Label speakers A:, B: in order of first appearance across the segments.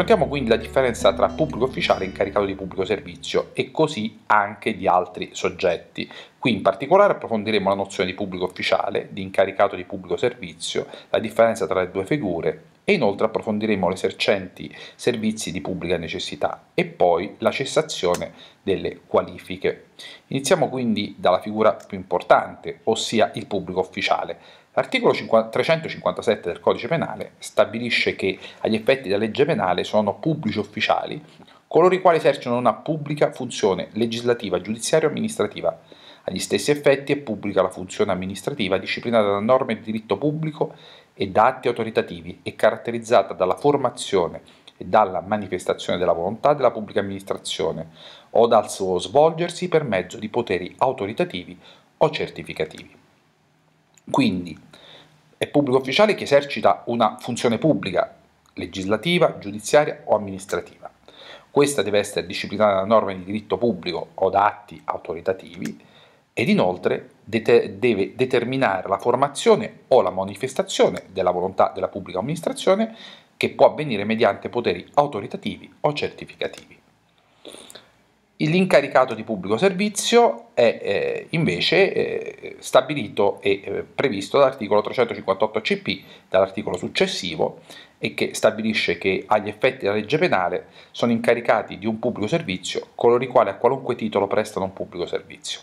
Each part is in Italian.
A: Affrontiamo quindi la differenza tra pubblico ufficiale incaricato di pubblico servizio e così anche di altri soggetti. Qui in particolare approfondiremo la nozione di pubblico ufficiale, di incaricato di pubblico servizio, la differenza tra le due figure e inoltre approfondiremo le esercenti servizi di pubblica necessità e poi la cessazione delle qualifiche. Iniziamo quindi dalla figura più importante, ossia il pubblico ufficiale. L'articolo 357 del codice penale stabilisce che agli effetti della legge penale sono pubblici ufficiali coloro i quali esercitano una pubblica funzione legislativa, giudiziaria o amministrativa. Agli stessi effetti è pubblica la funzione amministrativa disciplinata da norme di diritto pubblico e da atti autoritativi e caratterizzata dalla formazione e dalla manifestazione della volontà della pubblica amministrazione o dal suo svolgersi per mezzo di poteri autoritativi o certificativi. Quindi è pubblico ufficiale che esercita una funzione pubblica, legislativa, giudiziaria o amministrativa. Questa deve essere disciplinata da norme di diritto pubblico o da atti autoritativi ed inoltre deve determinare la formazione o la manifestazione della volontà della pubblica amministrazione che può avvenire mediante poteri autoritativi o certificativi. L'incaricato di pubblico servizio è eh, invece eh, stabilito e eh, previsto dall'articolo 358 CP, dall'articolo successivo, e che stabilisce che agli effetti della legge penale sono incaricati di un pubblico servizio coloro i quali a qualunque titolo prestano un pubblico servizio.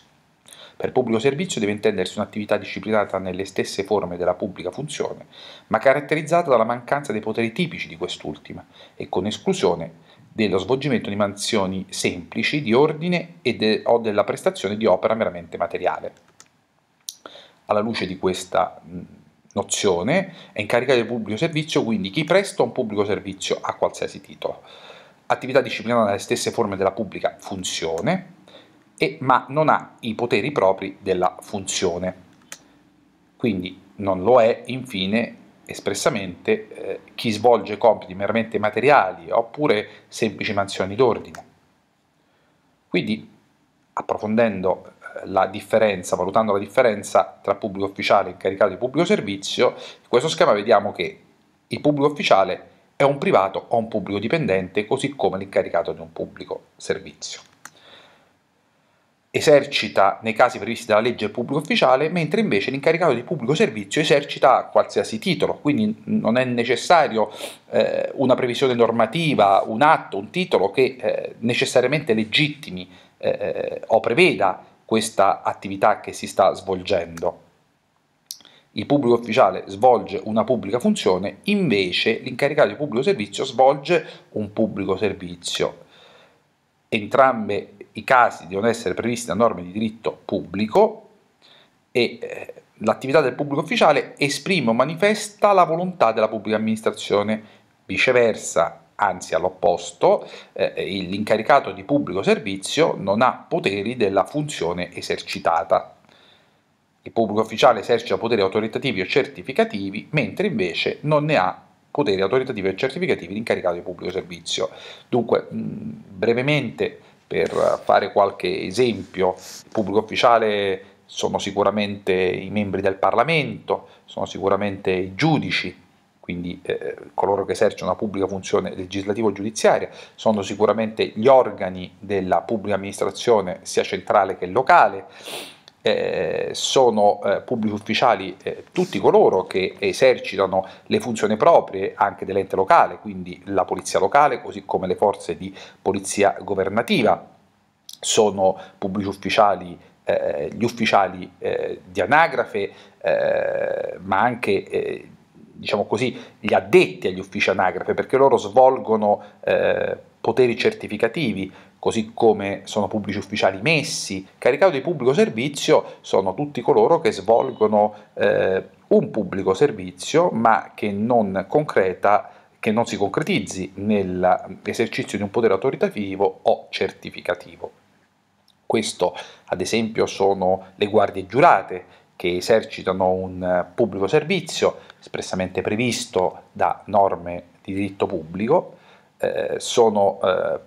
A: Per pubblico servizio deve intendersi un'attività disciplinata nelle stesse forme della pubblica funzione, ma caratterizzata dalla mancanza dei poteri tipici di quest'ultima e con esclusione dello svolgimento di mansioni semplici di ordine de o della prestazione di opera meramente materiale. Alla luce di questa nozione è incaricato di pubblico servizio quindi chi presta un pubblico servizio a qualsiasi titolo. Attività disciplinata dalle stesse forme della pubblica funzione, e, ma non ha i poteri propri della funzione. Quindi non lo è infine espressamente eh, chi svolge compiti meramente materiali oppure semplici mansioni d'ordine. Quindi, approfondendo eh, la differenza, valutando la differenza tra pubblico ufficiale e incaricato di pubblico servizio, in questo schema vediamo che il pubblico ufficiale è un privato o un pubblico dipendente, così come l'incaricato di un pubblico servizio esercita nei casi previsti dalla legge il pubblico ufficiale, mentre invece l'incaricato di pubblico servizio esercita qualsiasi titolo, quindi non è necessario eh, una previsione normativa, un atto, un titolo che eh, necessariamente legittimi eh, eh, o preveda questa attività che si sta svolgendo. Il pubblico ufficiale svolge una pubblica funzione, invece l'incaricato di pubblico servizio svolge un pubblico servizio. Entrambe i casi devono essere previsti da norme di diritto pubblico e eh, l'attività del pubblico ufficiale esprime o manifesta la volontà della pubblica amministrazione, viceversa, anzi all'opposto, eh, eh l'incaricato di pubblico servizio non ha poteri della funzione esercitata. Il pubblico ufficiale esercita poteri autoritativi o certificativi, mentre invece non ne ha poteri autoritativi e certificativi l'incaricato di pubblico servizio. Dunque, mh, mm, brevemente, per fare qualche esempio, il pubblico ufficiale sono sicuramente i membri del Parlamento, sono sicuramente i giudici, quindi eh, coloro che esercitano una pubblica funzione legislativa o giudiziaria, sono sicuramente gli organi della pubblica amministrazione sia centrale che locale, eh, sono eh, pubblici ufficiali eh, tutti coloro che esercitano le funzioni proprie anche dell'ente locale, quindi la polizia locale, così come le forze di polizia governativa, sono pubblici ufficiali eh, gli ufficiali eh, di anagrafe, eh, ma anche diciamo così, gli addetti agli uffici anagrafe, perché loro svolgono poteri certificativi, così come sono pubblici ufficiali messi. Caricati di pubblico servizio sono tutti coloro che svolgono eh, un pubblico servizio ma che non, concreta, che non si concretizzi nell'esercizio di un potere autoritativo o certificativo. Questo ad esempio sono le guardie giurate che esercitano un pubblico servizio espressamente previsto da norme di diritto pubblico, eh, sono eh,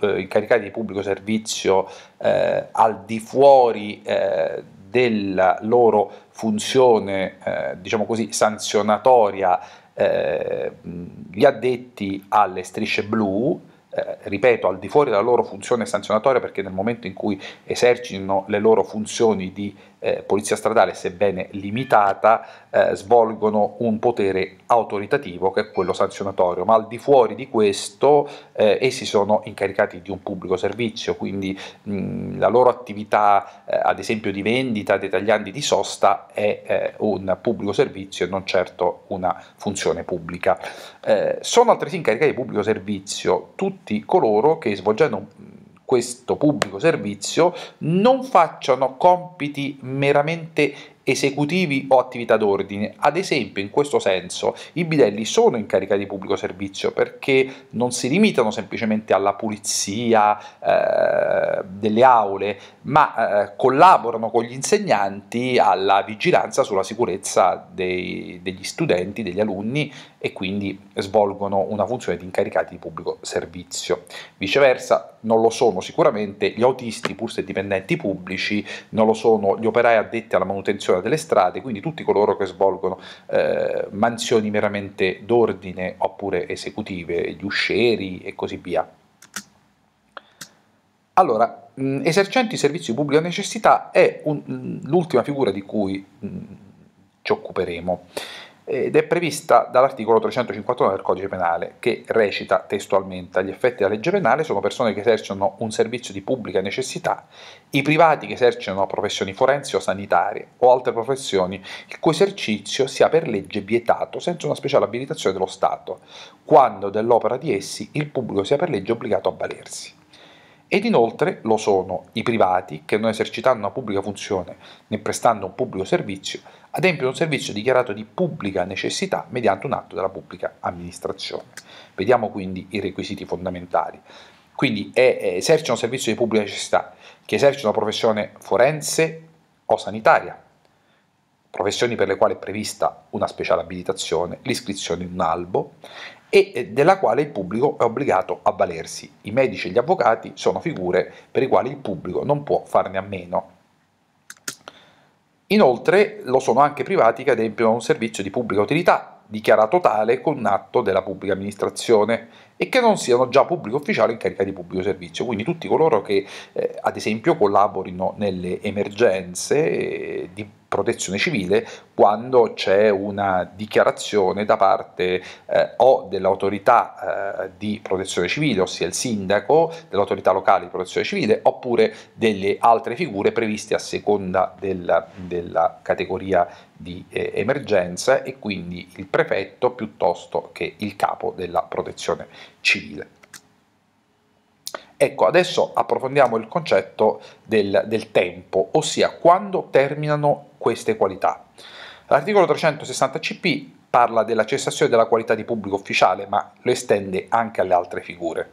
A: eh, incaricati di pubblico servizio eh, al di fuori eh, della loro funzione, diciamo così, sanzionatoria, gli addetti alle strisce blu, eh, ripeto, al di fuori della loro funzione sanzionatoria, perché nel momento in cui esercitano le loro funzioni di eh, polizia stradale, sebbene limitata, eh, svolgono un potere autoritativo che è quello sanzionatorio, ma al di fuori di questo eh, essi sono incaricati di un pubblico servizio, quindi mh, la loro attività, eh, ad esempio di vendita dei tagliandi di sosta, è un pubblico servizio e non certo una funzione pubblica. sono altresì incaricati di pubblico servizio tutti tutti coloro che svolgendo questo pubblico servizio non facciano compiti meramente esecutivi o attività d'ordine. Ad esempio, in questo senso, i bidelli sono incaricati di pubblico servizio perché non si limitano semplicemente alla pulizia eh, delle aule, ma eh, collaborano con gli insegnanti alla vigilanza sulla sicurezza dei, degli studenti, degli alunni e quindi svolgono una funzione di incaricati di pubblico servizio. Viceversa, non lo sono sicuramente gli autisti, pur se dipendenti pubblici, non lo sono gli operai addetti alla manutenzione delle strade, quindi tutti coloro che svolgono eh, mansioni meramente d'ordine oppure esecutive, gli uscieri e così via. Allora, esercenti servizi di pubblica necessità è l'ultima figura di cui mh, ci occuperemo ed è prevista dall'articolo 359 del codice penale che recita testualmente agli effetti della legge penale sono persone che esercitano un servizio di pubblica necessità, i privati che esercitano professioni forensi o sanitarie o altre professioni il cui esercizio sia per legge vietato senza una speciale abilitazione dello Stato, quando dell'opera di essi il pubblico sia per legge obbligato a valersi ed inoltre lo sono i privati che non esercitando una pubblica funzione né prestando un pubblico servizio adempie un servizio dichiarato di pubblica necessità mediante un atto della pubblica amministrazione. Vediamo quindi i requisiti fondamentali. Quindi è, esercita un servizio di pubblica necessità che esercita una professione forense o sanitaria, professioni per le quali è prevista una speciale abilitazione, l'iscrizione in un albo e della quale il pubblico è obbligato a valersi. I medici e gli avvocati sono figure per le quali il pubblico non può farne a meno. Inoltre lo sono anche privati che adempiono un servizio di pubblica utilità, dichiarato tale con un atto della pubblica amministrazione e che non siano già pubblico ufficiale in carica di pubblico servizio, quindi tutti coloro che eh, ad esempio collaborino nelle emergenze eh, di protezione civile quando c'è una dichiarazione da parte eh, o dell'autorità eh, di protezione civile, ossia il sindaco, dell'autorità locale di protezione civile, oppure delle altre figure previste a seconda della, della categoria di eh, emergenza e quindi il prefetto piuttosto che il capo della protezione civile. Ecco, adesso approfondiamo il concetto del, del tempo, ossia quando terminano queste qualità. L'articolo 360 CP parla della cessazione della qualità di pubblico ufficiale, ma lo estende anche alle altre figure.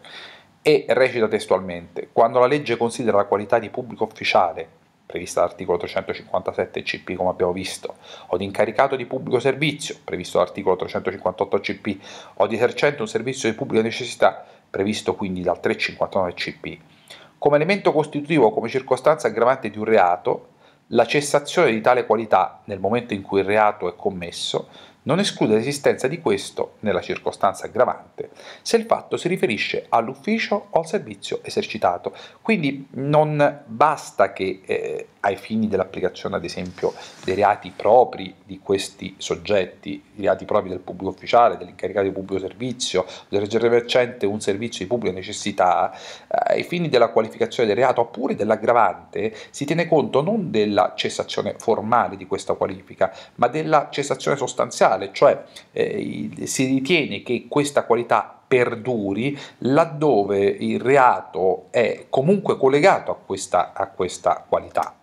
A: E recita testualmente, quando la legge considera la qualità di pubblico ufficiale prevista dall'articolo 357 CP come abbiamo visto, o di incaricato di pubblico servizio, previsto dall'articolo 358 CP, o di esercente un servizio di pubblica necessità, previsto quindi dal 359 CP. Come elemento costitutivo o come circostanza aggravante di un reato, la cessazione di tale qualità nel momento in cui il reato è commesso non esclude l'esistenza di questo nella circostanza aggravante se il fatto si riferisce all'ufficio o al servizio esercitato. Quindi non basta che eh, ai fini dell'applicazione ad esempio dei reati propri di questi soggetti, i reati propri del pubblico ufficiale, dell'incaricato di pubblico servizio, del reggere un servizio di pubblica necessità, eh, ai fini della qualificazione del reato oppure dell'aggravante si tiene conto non della cessazione formale di questa qualifica, ma della cessazione sostanziale, cioè eh, si ritiene che questa qualità perduri laddove il reato è comunque collegato a questa, a questa qualità.